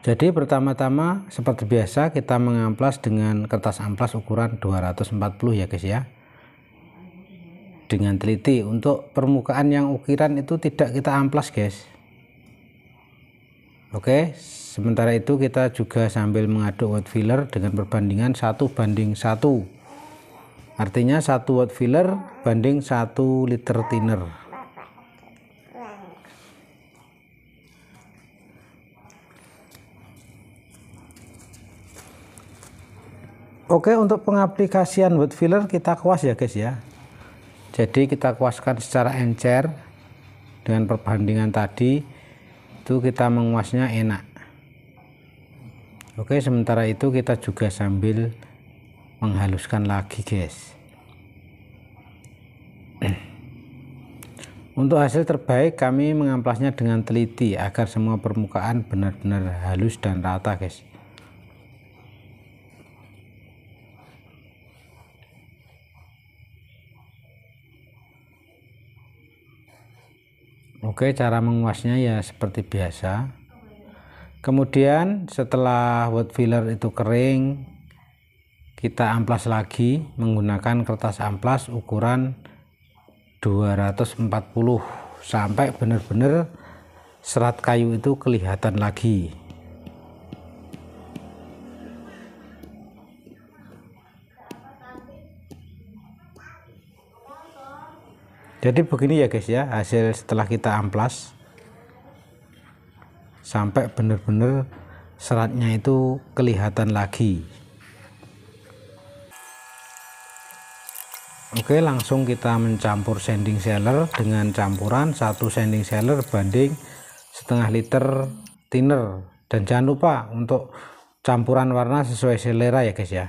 Jadi pertama-tama seperti biasa kita mengamplas dengan kertas amplas ukuran 240 ya guys ya. Dengan teliti untuk permukaan yang ukiran itu tidak kita amplas guys. Oke, sementara itu kita juga sambil mengaduk watt filler dengan perbandingan 1 banding 1. Artinya 1 watt filler banding 1 liter thinner. Oke, untuk pengaplikasian wood filler kita kuas ya guys ya. Jadi kita kuaskan secara encer dengan perbandingan tadi itu kita menguasnya enak. Oke, sementara itu kita juga sambil menghaluskan lagi guys. Untuk hasil terbaik kami mengamplasnya dengan teliti agar semua permukaan benar-benar halus dan rata guys. Oke, cara menguasnya ya seperti biasa. Kemudian setelah wood filler itu kering, kita amplas lagi menggunakan kertas amplas ukuran 240 sampai benar-benar serat kayu itu kelihatan lagi. jadi begini ya guys ya hasil setelah kita amplas sampai benar-benar seratnya itu kelihatan lagi Oke langsung kita mencampur sanding seller dengan campuran satu sanding seller banding setengah liter thinner dan jangan lupa untuk campuran warna sesuai selera ya guys ya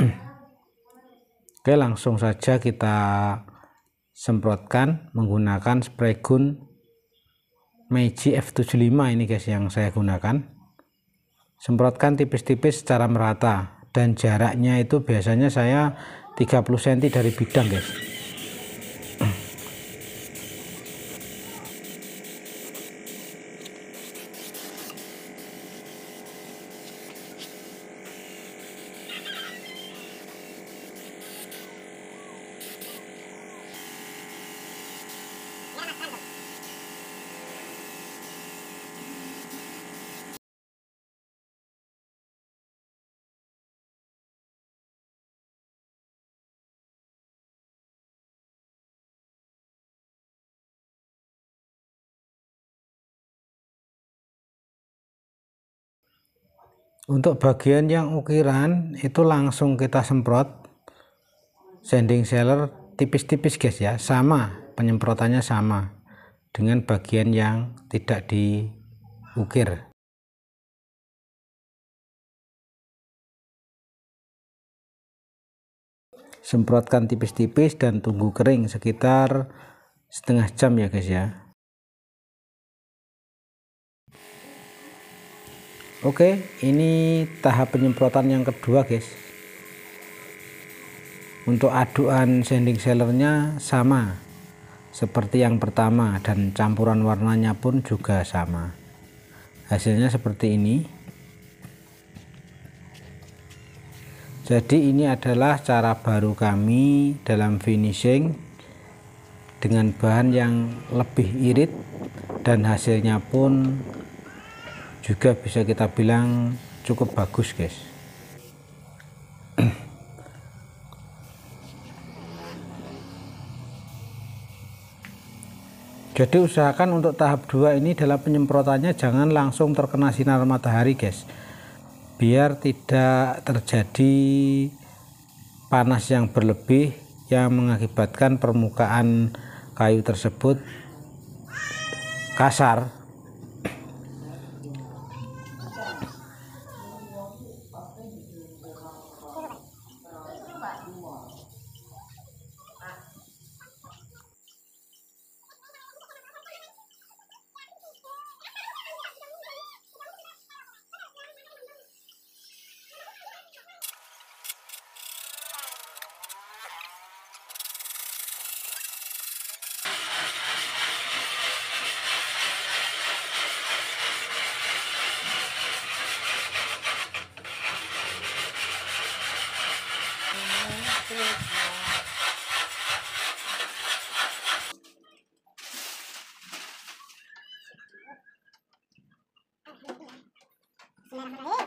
Oke langsung saja kita semprotkan menggunakan spray gun Meiji F75 ini guys yang saya gunakan semprotkan tipis-tipis secara merata dan jaraknya itu biasanya saya 30 cm dari bidang guys untuk bagian yang ukiran itu langsung kita semprot sanding seller tipis-tipis guys ya sama penyemprotannya sama dengan bagian yang tidak diukir semprotkan tipis-tipis dan tunggu kering sekitar setengah jam ya guys ya Oke, ini tahap penyemprotan yang kedua, guys. Untuk aduan sanding sellernya sama seperti yang pertama dan campuran warnanya pun juga sama. Hasilnya seperti ini. Jadi ini adalah cara baru kami dalam finishing dengan bahan yang lebih irit dan hasilnya pun juga bisa kita bilang cukup bagus guys Jadi usahakan untuk tahap 2 ini dalam penyemprotannya jangan langsung terkena sinar matahari guys. Biar tidak terjadi panas yang berlebih yang mengakibatkan permukaan kayu tersebut kasar sini Bismillahirrahmanirrahim